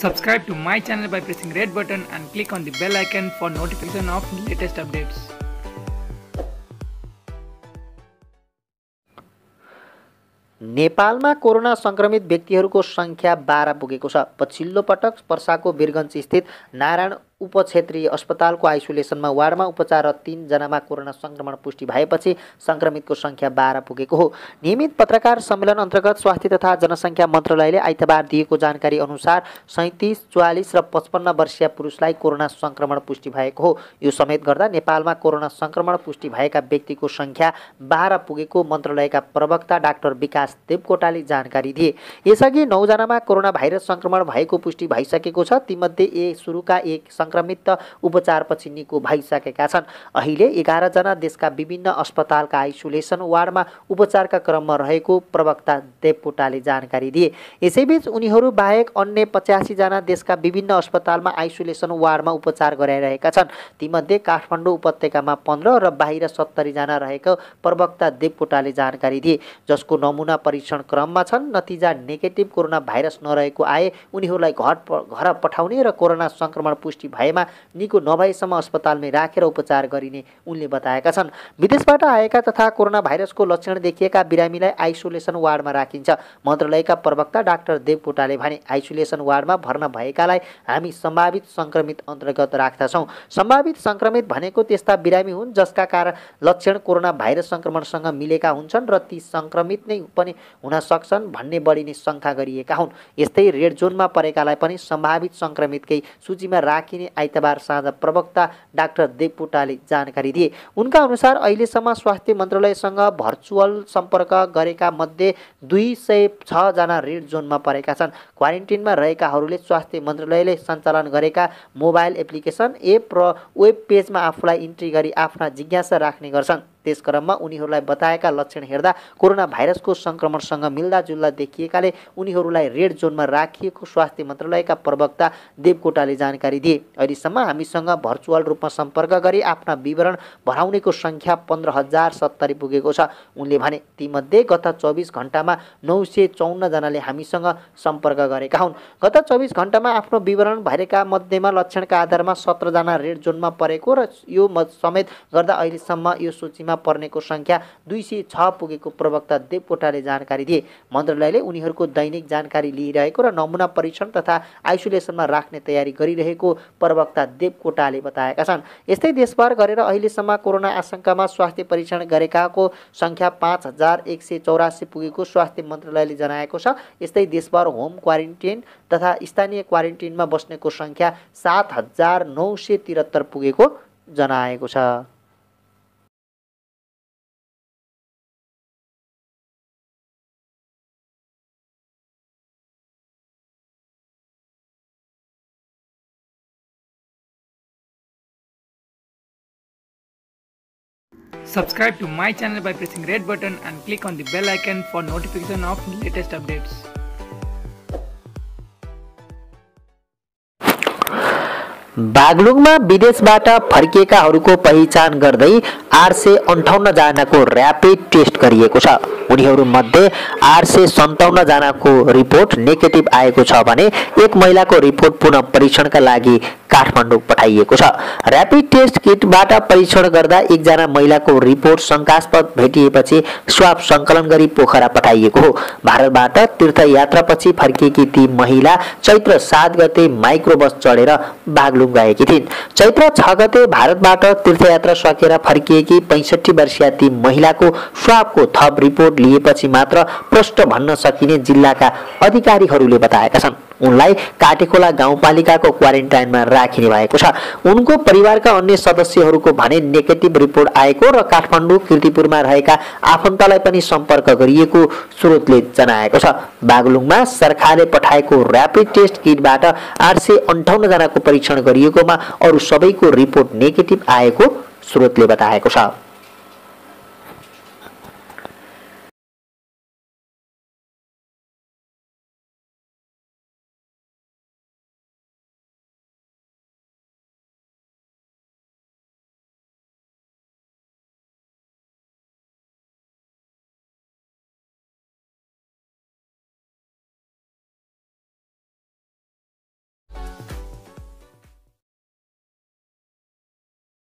Subscribe to my channel by pressing red button and click on the bell icon for notification of latest updates. नेपालमा corona संक्रमित व्यक्तिहरूको सङ्ख्या बाह्र पुगेको छ पछिल्लो पटक पर्साको वीरगन्ज स्थित नारायण उपक्षेत्रीय अस्पतालको आइसोलेसनमा वार्डमा उपचाररत तिनजनामा कोरोना सङ्क्रमण पुष्टि भएपछि सङ्क्रमितको सङ्ख्या बाह्र पुगेको हो नियमित पत्रकार सम्मेलन अन्तर्गत स्वास्थ्य तथा जनसङ्ख्या मन्त्रालयले आइतबार दिएको जानकारी अनुसार सैँतिस चौवालिस र पचपन्न वर्षीय पुरुषलाई कोरोना सङ्क्रमण पुष्टि भएको हो यो समेत गर्दा नेपालमा कोरोना सङ्क्रमण पुष्टि भएका व्यक्तिको सङ्ख्या बाह्र पुगेको मन्त्रालयका प्रवक्ता डाक्टर विकास देवकोटाले जानकारी दिए यसअघि नौजनामा कोरोना भाइरस सङ्क्रमण भएको पुष्टि भइसकेको छ तीमध्ये ए सुरुका एक सङ्क्रमित उपचारपछि निको भइसकेका छन् अहिले एघारजना देशका विभिन्न अस्पतालका आइसोलेसन वार्डमा उपचारका क्रममा रहेको प्रवक्ता देवकोटाले जानकारी दिए यसैबीच उनीहरू बाहेक अन्य पचासीजना देशका विभिन्न अस्पतालमा आइसोलेसन वार्डमा उपचार गराइरहेका छन् तीमध्ये काठमाडौँ उपत्यकामा पन्ध्र र बाहिर सत्तरीजना रहेको प्रवक्ता देवकोटाले जानकारी दिए जसको नमुना परीक्षण क्रममा छन् नतिजा नेगेटिभ कोरोना भाइरस नरहेको आए उनीहरूलाई घर घर पठाउने र कोरोना सङ्क्रमण पुष्टि भए भएमा निको नभएसम्म अस्पतालमै राखेर उपचार गरिने उनले बताएका छन् विदेशबाट आएका तथा कोरोना भाइरसको लक्षण देखिएका बिरामीलाई आइसोलेसन वार्डमा राखिन्छ मन्त्रालयका प्रवक्ता डाक्टर देवकोटाले भने आइसोलेसन वार्डमा भर्ना भएकालाई हामी सम्भावित सङ्क्रमित अन्तर्गत राख्दछौँ सम्भावित सङ्क्रमित भनेको त्यस्ता बिरामी हुन् जसका कारण लक्षण कोरोना भाइरस सङ्क्रमणसँग मिलेका हुन्छन् र ती सङ्क्रमित नै पनि हुन सक्छन् भन्ने बढी नै शङ्का गरिएका हुन् यस्तै रेड जोनमा परेकालाई पनि सम्भावित सङ्क्रमितकै सूचीमा राखिने आइतबार साँझ प्रवक्ता डाक्टर देवपुटाले जानकारी दिए उनका अनुसार अहिलेसम्म स्वास्थ्य मन्त्रालयसँग भर्चुअल सम्पर्क गरेका मध्ये दुई सय छजना रेड जोनमा परेका छन् क्वारेन्टिनमा रहेकाहरूले स्वास्थ्य मन्त्रालयले सञ्चालन गरेका मोबाइल एप्लिकेसन एप र वेब पेजमा आफूलाई इन्ट्री गरी आफ्ना जिज्ञासा राख्ने गर्छन् त्यस क्रममा उनीहरूलाई बताएका लक्षण हेर्दा कोरोना भाइरसको सङ्क्रमणसँग मिल्दाजुल्दा देखिएकाले उनीहरूलाई रेड जोनमा राखिएको स्वास्थ्य मन्त्रालयका प्रवक्ता देवकोटाले जानकारी दिए अहिलेसम्म हामीसँग भर्चुअल रूपमा सम्पर्क गरी आफ्ना विवरण भराउनेको सङ्ख्या पन्ध्र हजार सत्तरी पुगेको छ उनले भने तीमध्ये गत चौबिस घन्टामा नौ सय चौन्नजनाले हामीसँग सम्पर्क गरेका हुन् गत चौबिस घन्टामा आफ्नो विवरण भरेका मध्येमा लक्षणका आधारमा सत्रजना रेड जोनमा परेको र यो समेत गर्दा अहिलेसम्म यो सूचीमा पर्नेको सङ्ख्या दुई सय छ पुगेको प्रवक्ता देवकोटाले जानकारी दिए मन्त्रालयले उनीहरूको दैनिक जानकारी लिइरहेको र नमुना परीक्षण तथा आइसोलेसनमा राख्ने तयारी गरिरहेको प्रवक्ता देवकोटाले बताएका छन् यस्तै देशभर गरेर अहिलेसम्म कोरोना आशंकामा स्वास्थ्य परीक्षण गरेकाको सङ्ख्या पाँच हजार एक सय चौरासी पुगेको स्वास्थ्य मन्त्रालयले जनाएको छ यस्तै देशभर होम क्वारेन्टिन तथा स्थानीय क्वारेन्टिनमा बस्नेको सङ्ख्या सात हजार नौ सय त्रिहत्तर पुगेको जनाएको छ Subscribe to my channel by pressing red button and click on the bell icon for notification of latest updates. बागलुङमा विदेशबाट फर्किएकाहरूको पहिचान गर्दै आठ सय अन्ठाउन्नजनाको ऱ्यापिड टेस्ट गरिएको छ उनीहरूमध्ये आठ सय सन्ताउन्नजनाको रिपोर्ट नेगेटिभ आएको छ भने एक महिलाको रिपोर्ट पुनः परीक्षणका लागि काठमाडौँ पठाइएको छ ऱ्यापिड टेस्ट किटबाट परीक्षण गर्दा एकजना महिलाको रिपोर्ट शङ्कास्पद भेटिएपछि स्वाप सङ्कलन गरी पोखरा पठाइएको हो भारतबाट तीर्थयात्रापछि फर्किएकी ती महिला चैत्र सात गते माइक्रोबस चढेर बागलुङ गएकी थिइन् चैत्र छ गते भारतबाट तीर्थयात्रा सकेर फर्किएकी पैँसठी वर्षीय ती महिलाको स्वापको थप रिपोर्ट लिएपछि मात्र प्रष्ट भन्न सकिने जिल्लाका अधिकारीहरूले बताएका छन् उनलाई काटेखोला गाउँपालिकाको क्वारेन्टाइनमा राखिने भएको छ उनको परिवारका अन्य सदस्यहरूको भने नेगेटिभ रिपोर्ट आएको र काठमाडौँ किर्तिपुरमा रहेका आफन्तलाई पनि सम्पर्क गरिएको स्रोतले जनाएको छ बागलुङमा सरकारले पठाएको ऱ्यापिड टेस्ट किटबाट आठ सय अन्ठाउन्नजनाको परीक्षण गरिएकोमा अरू सबैको रिपोर्ट नेगेटिभ आएको स्रोतले बताएको छ